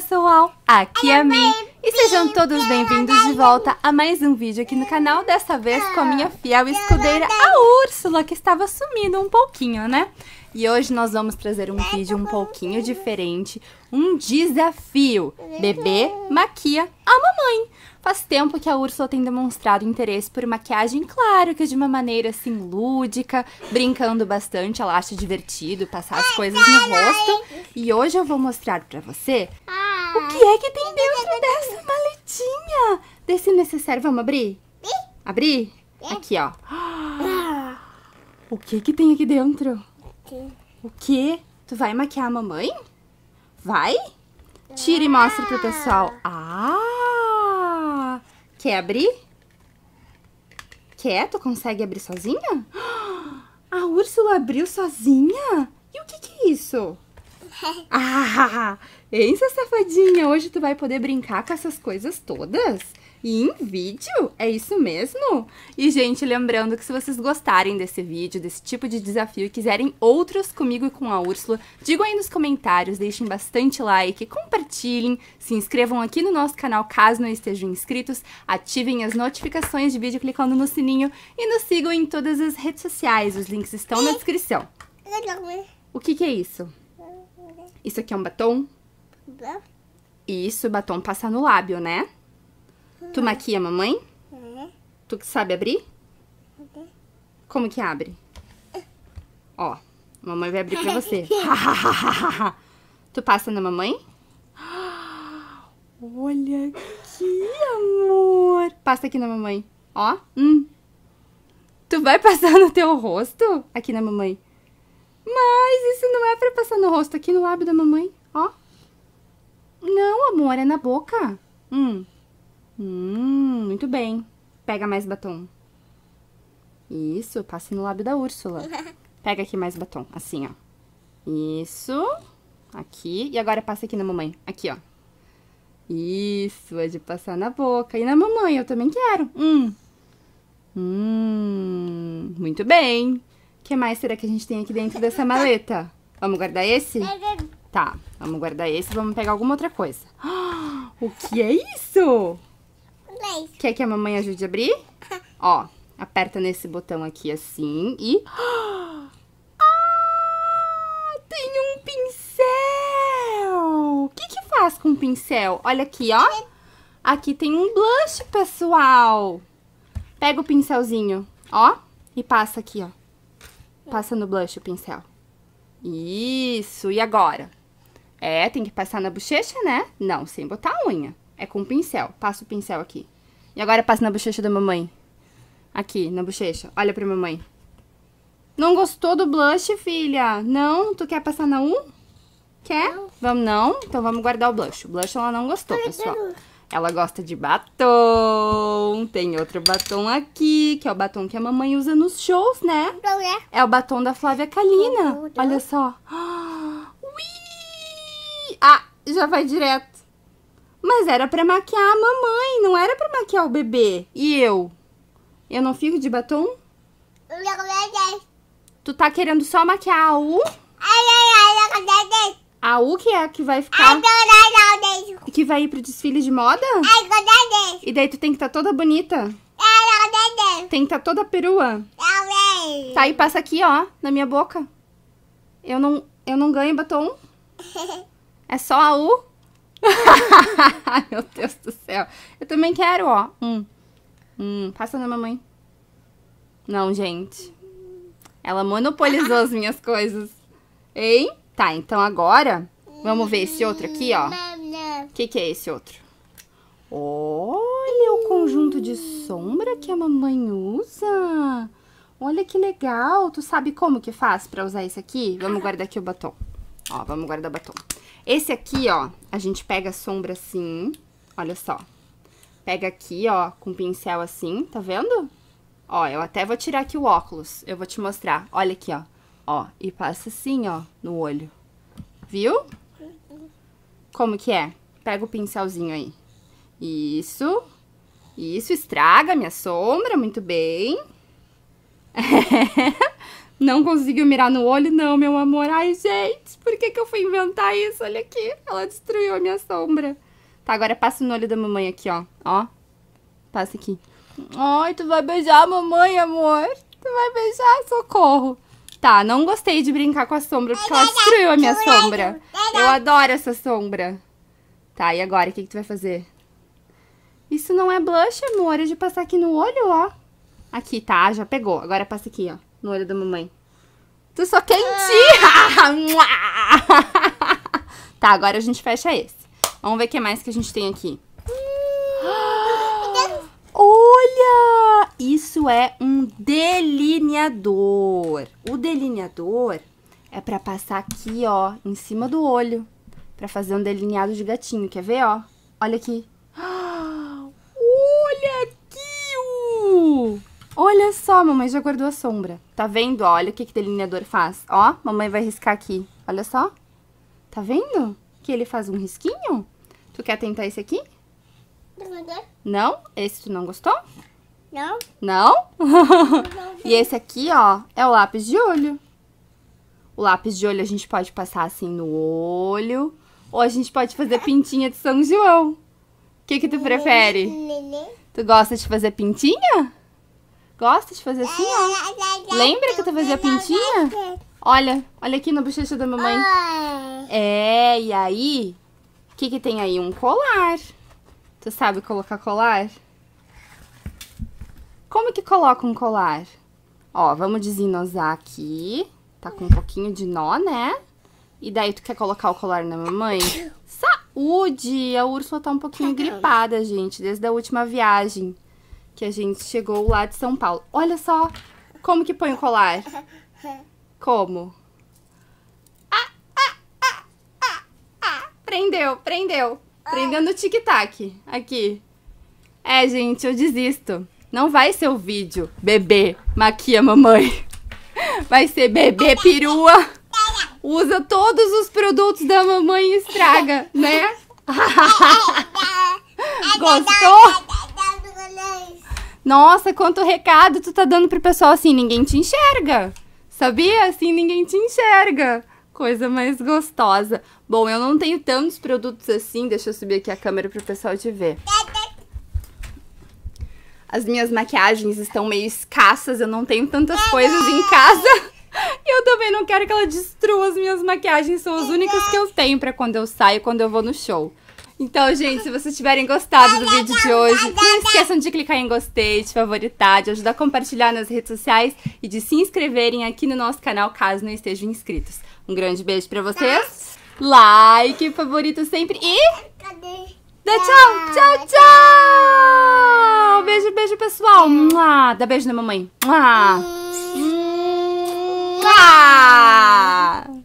pessoal, aqui é a mim e sejam todos bem-vindos de volta a mais um vídeo aqui no canal, dessa vez com a minha fiel escudeira, a Úrsula, que estava sumindo um pouquinho, né? E hoje nós vamos trazer um vídeo um pouquinho diferente, um desafio, bebê maquia a mamãe. Faz tempo que a Úrsula tem demonstrado interesse por maquiagem, claro que de uma maneira assim lúdica, brincando bastante, ela acha divertido passar as coisas no rosto. E hoje eu vou mostrar para você o que é que tem dentro dessa maletinha? Desse necessário. Vamos abrir? Abrir? Aqui, ó. O que é que tem aqui dentro? O que? Tu vai maquiar a mamãe? Vai? Tira e mostra pro pessoal. Ah! Quer abrir? Quer? Tu consegue abrir sozinha? A Úrsula abriu sozinha? E o que, que é isso? ah, hein, safadinha? Hoje tu vai poder brincar com essas coisas todas? E em vídeo? É isso mesmo? E, gente, lembrando que se vocês gostarem desse vídeo, desse tipo de desafio e quiserem outros comigo e com a Úrsula, digam aí nos comentários, deixem bastante like, compartilhem, se inscrevam aqui no nosso canal caso não estejam inscritos, ativem as notificações de vídeo clicando no sininho e nos sigam em todas as redes sociais, os links estão na descrição. Né? O que, que é isso? Isso aqui é um batom? Isso, batom passa no lábio, né? Tu hum. maquia mamãe? Uhum. Tu sabe abrir? Como que abre? Ó, mamãe vai abrir pra você. tu passa na mamãe? Olha aqui, amor. Passa aqui na mamãe. Ó. Hum. Tu vai passar no teu rosto? Aqui na mamãe. Mas isso não é pra passar no rosto, aqui no lábio da mamãe, ó. Não, amor, é na boca. Hum. Hum, muito bem. Pega mais batom. Isso, passe no lábio da Úrsula. Pega aqui mais batom, assim, ó. Isso. Aqui. E agora passa aqui na mamãe. Aqui, ó. Isso, é de passar na boca. E na mamãe, eu também quero. Hum. Hum, muito bem que mais será que a gente tem aqui dentro dessa maleta? Vamos guardar esse? Tá, vamos guardar esse vamos pegar alguma outra coisa. o que é isso? Quer que a mamãe ajude a abrir? Ó, aperta nesse botão aqui assim e... Ah, tem um pincel! O que que faz com um pincel? Olha aqui, ó. Aqui tem um blush, pessoal. Pega o pincelzinho, ó, e passa aqui, ó. Passa no blush o pincel. Isso, e agora? É, tem que passar na bochecha, né? Não, sem botar a unha. É com o pincel. Passa o pincel aqui. E agora passa na bochecha da mamãe. Aqui, na bochecha. Olha pra mamãe. Não gostou do blush, filha? Não? Tu quer passar na 1? Quer? Não. Vamos não? Então vamos guardar o blush. O blush ela não gostou, pessoal. Ela gosta de batom. Tem outro batom aqui, que é o batom que a mamãe usa nos shows, né? É? é o batom da Flávia Kalina. Uhum. Olha só. Ui! Ah, já vai direto. Mas era pra maquiar a mamãe, não era pra maquiar o bebê. E eu? Eu não fico de batom? Tu tá querendo só maquiar o... A U que é a que vai ficar. Que vai ir pro desfile de moda? E daí tu tem que estar tá toda bonita. Tem que estar tá toda perua. Tá, e passa aqui, ó, na minha boca. Eu não, eu não ganho batom. É só a U. Meu Deus do céu. Eu também quero, ó. Hum. Hum, passa na mamãe. Não, gente. Ela monopolizou as minhas coisas. Hein? Tá, então agora, vamos ver esse outro aqui, ó. O que, que é esse outro? Olha o conjunto de sombra que a mamãe usa. Olha que legal. Tu sabe como que faz pra usar esse aqui? Vamos guardar aqui o batom. Ó, vamos guardar o batom. Esse aqui, ó, a gente pega a sombra assim, olha só. Pega aqui, ó, com pincel assim, tá vendo? Ó, eu até vou tirar aqui o óculos, eu vou te mostrar. Olha aqui, ó. Ó, e passa assim, ó, no olho. Viu? Como que é? Pega o pincelzinho aí. Isso. Isso, estraga minha sombra, muito bem. não conseguiu mirar no olho, não, meu amor. Ai, gente, por que, que eu fui inventar isso? Olha aqui, ela destruiu a minha sombra. Tá, agora passa no olho da mamãe aqui, ó. Ó, passa aqui. Ai, tu vai beijar a mamãe, amor. Tu vai beijar, socorro. Tá, não gostei de brincar com a sombra, porque ela é destruiu a minha é sombra. É Eu adoro essa sombra. Tá, e agora, o que, que tu vai fazer? Isso não é blush, amor, é de passar aqui no olho, ó. Aqui, tá, já pegou. Agora passa aqui, ó, no olho da mamãe. Tu só quer ah. tá, agora a gente fecha esse. Vamos ver o que mais que a gente tem aqui. isso é um delineador. O delineador é para passar aqui, ó, em cima do olho, para fazer um delineado de gatinho. Quer ver, ó? Olha aqui. Olha aqui! Olha só, mamãe já guardou a sombra. Tá vendo? Olha o que que delineador faz. Ó, mamãe vai riscar aqui. Olha só. Tá vendo? Que ele faz um risquinho? Tu quer tentar esse aqui? Não? Esse tu não gostou? Não. Não? e esse aqui, ó, é o lápis de olho. O lápis de olho a gente pode passar assim no olho. Ou a gente pode fazer pintinha de São João. O que que tu prefere? Tu gosta de fazer pintinha? Gosta de fazer assim, ó? Lembra que tu fazia pintinha? Olha, olha aqui na bochecha da mamãe. Ah. É, e aí? O que que tem aí? Um colar. Tu sabe colocar colar? Como que coloca um colar? Ó, vamos desenosar aqui. Tá com um pouquinho de nó, né? E daí tu quer colocar o colar na mamãe? Saúde! A Úrsula tá um pouquinho gripada, gente, desde a última viagem que a gente chegou lá de São Paulo. Olha só como que põe o colar. Como? Ah, ah, ah, ah, ah. Prendeu, prendeu. Prendendo o tic-tac. Aqui. É, gente, eu desisto. Não vai ser o vídeo bebê maquia mamãe. Vai ser bebê perua. Usa todos os produtos da mamãe e estraga, né? Gostou? Nossa, quanto recado tu tá dando pro pessoal assim, ninguém te enxerga. Sabia? Assim ninguém te enxerga. Coisa mais gostosa. Bom, eu não tenho tantos produtos assim, deixa eu subir aqui a câmera pro pessoal te ver as minhas maquiagens estão meio escassas, eu não tenho tantas coisas em casa. E eu também não quero que ela destrua as minhas maquiagens, são as únicas que eu tenho para quando eu saio, quando eu vou no show. Então, gente, se vocês tiverem gostado do vídeo de hoje, não esqueçam de clicar em gostei, de favoritar, de ajudar a compartilhar nas redes sociais e de se inscreverem aqui no nosso canal caso não estejam inscritos. Um grande beijo para vocês, like, favorito sempre e... Dá tchau, tchau, tchau! Tchau, beijo, beijo, pessoal. Mua. Dá beijo na mamãe. Mua. Hum. Mua.